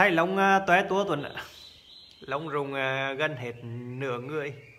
thấy lông à, tóe tua tuần lông rùng à, gần hết nửa người